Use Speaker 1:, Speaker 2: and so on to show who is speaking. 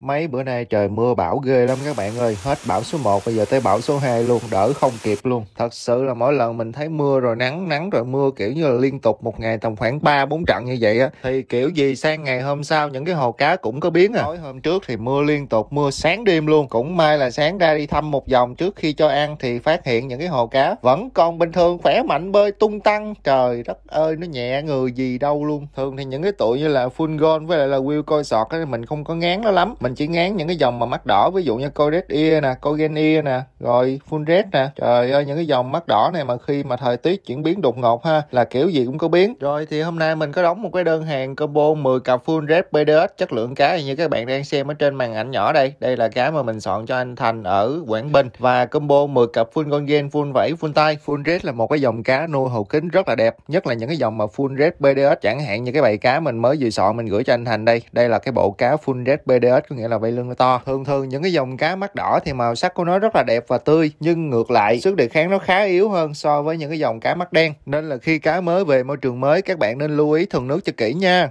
Speaker 1: Mấy bữa nay trời mưa bão ghê lắm các bạn ơi, hết bão số 1 bây giờ tới bão số 2 luôn, đỡ không kịp luôn. Thật sự là mỗi lần mình thấy mưa rồi nắng, nắng rồi mưa kiểu như là liên tục một ngày tầm khoảng 3 4 trận như vậy á thì kiểu gì sang ngày hôm sau những cái hồ cá cũng có biến à. Tối hôm trước thì mưa liên tục, mưa sáng đêm luôn. Cũng may là sáng ra đi thăm một vòng trước khi cho ăn thì phát hiện những cái hồ cá vẫn còn bình thường, khỏe mạnh bơi tung tăng. Trời đất ơi nó nhẹ người gì đâu luôn. Thường thì những cái tụi như là Full Gold với lại là Will Coi Sọt mình không có ngán nó lắm. Mình mình chỉ ngán những cái dòng mà mắt đỏ ví dụ như Coret Ear nè Cogen Ear nè rồi Full Red nè trời ơi những cái dòng mắt đỏ này mà khi mà thời tiết chuyển biến đột ngột ha là kiểu gì cũng có biến rồi thì hôm nay mình có đóng một cái đơn hàng combo 10 cặp Full Red PDS chất lượng cá như các bạn đang xem ở trên màn ảnh nhỏ đây đây là cá mà mình soạn cho anh Thành ở Quảng Bình và combo 10 cặp Full con gen, Full vẫy Full tay Full Red là một cái dòng cá nuôi hồ kính rất là đẹp nhất là những cái dòng mà Full Red PDS chẳng hạn như cái bầy cá mình mới vừa soạn mình gửi cho anh Thành đây đây là cái bộ cá Full Red PDS của nghĩa là vây lưng nó to thường thường những cái dòng cá mắt đỏ thì màu sắc của nó rất là đẹp và tươi nhưng ngược lại sức đề kháng nó khá yếu hơn so với những cái dòng cá mắt đen nên là khi cá mới về môi trường mới các bạn nên lưu ý thuần nước cho kỹ nha